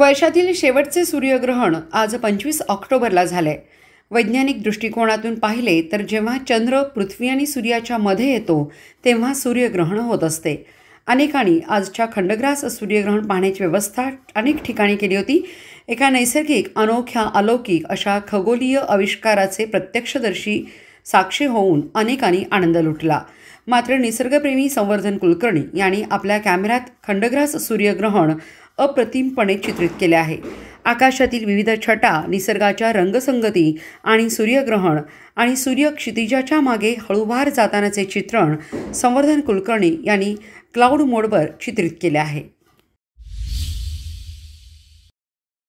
वर्षातील शेवटचे सूर्यग्रहण आज पंचवीस ऑक्टोबरला झालंय वैज्ञानिक दृष्टिकोनातून पाहिले तर जेव्हा चंद्र पृथ्वी आणि सूर्याच्या मध्ये येतो तेव्हा सूर्यग्रहण होत असते अनेकांनी आजच्या खंडग्रास सूर्यग्रहण पाहण्याची व्यवस्था अनेक ठिकाणी केली होती एका नैसर्गिक अनोख्या अलौकिक अशा खगोलीय आविष्काराचे प्रत्यक्षदर्शी साक्षी होऊन अनेकांनी आनंद लुटला मात्र निसर्गप्रेमी संवर्धन कुलकर्णी यांनी आपल्या कॅमेऱ्यात खंडग्रास सूर्यग्रहण अप्रतिमपणे चित्रित केले आहे आकाशातील विविध छटा निसर्गाच्या रंगसंगती आणि सूर्यग्रहण आणि सूर्य क्षितिजाच्या मागे हळूभार जातानाचे चित्रण संवर्धन कुलकर्णी यांनी क्लाउड मोडवर चित्रित केले आहे